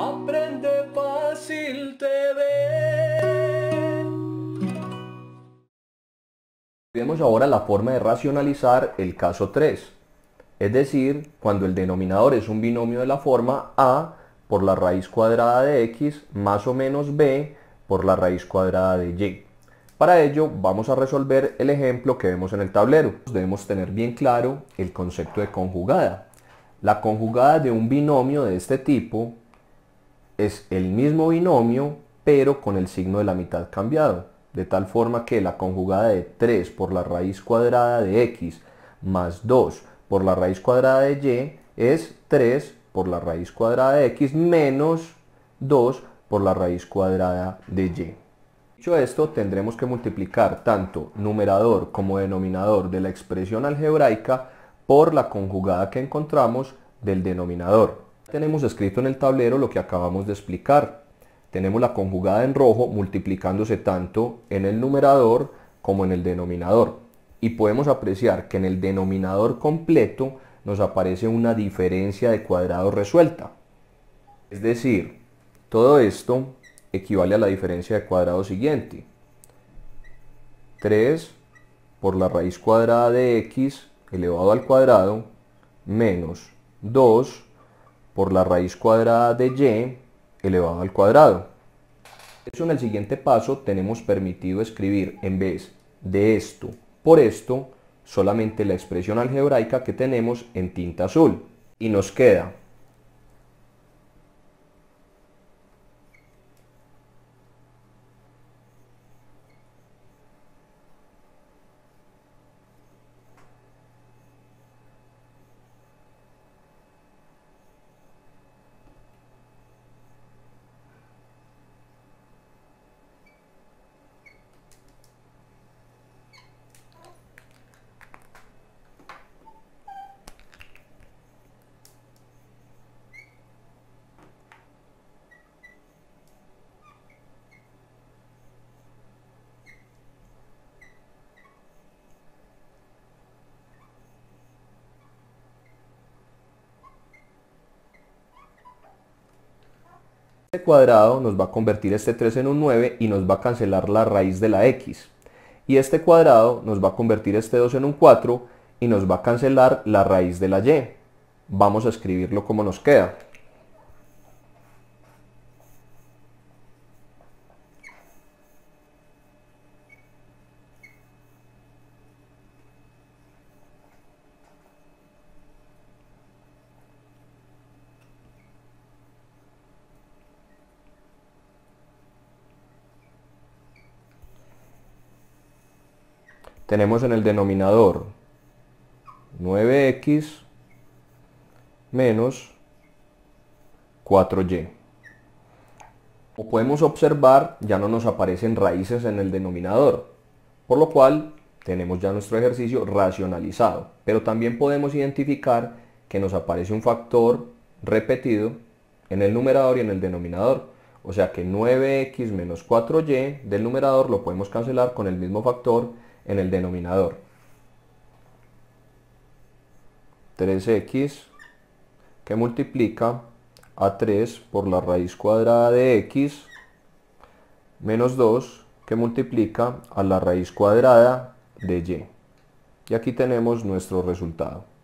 Aprende Fácil TV. Vemos ahora la forma de racionalizar el caso 3, es decir, cuando el denominador es un binomio de la forma a por la raíz cuadrada de x más o menos b por la raíz cuadrada de y. Para ello vamos a resolver el ejemplo que vemos en el tablero. Debemos tener bien claro el concepto de conjugada. La conjugada de un binomio de este tipo es el mismo binomio, pero con el signo de la mitad cambiado, de tal forma que la conjugada de 3 por la raíz cuadrada de x más 2 por la raíz cuadrada de y es 3 por la raíz cuadrada de x menos 2 por la raíz cuadrada de y. Dicho esto, tendremos que multiplicar tanto numerador como denominador de la expresión algebraica por la conjugada que encontramos del denominador. Tenemos escrito en el tablero lo que acabamos de explicar. Tenemos la conjugada en rojo multiplicándose tanto en el numerador como en el denominador. Y podemos apreciar que en el denominador completo nos aparece una diferencia de cuadrado resuelta. Es decir, todo esto equivale a la diferencia de cuadrado siguiente. 3 por la raíz cuadrada de x elevado al cuadrado menos 2 por la raíz cuadrada de y elevado al cuadrado. Eso en el siguiente paso tenemos permitido escribir en vez de esto por esto solamente la expresión algebraica que tenemos en tinta azul y nos queda Este cuadrado nos va a convertir este 3 en un 9 y nos va a cancelar la raíz de la x. Y este cuadrado nos va a convertir este 2 en un 4 y nos va a cancelar la raíz de la y. Vamos a escribirlo como nos queda. tenemos en el denominador 9x menos 4y. o podemos observar, ya no nos aparecen raíces en el denominador, por lo cual tenemos ya nuestro ejercicio racionalizado. Pero también podemos identificar que nos aparece un factor repetido en el numerador y en el denominador. O sea que 9x menos 4y del numerador lo podemos cancelar con el mismo factor en el denominador. 3x que multiplica a 3 por la raíz cuadrada de x menos 2 que multiplica a la raíz cuadrada de y. Y aquí tenemos nuestro resultado.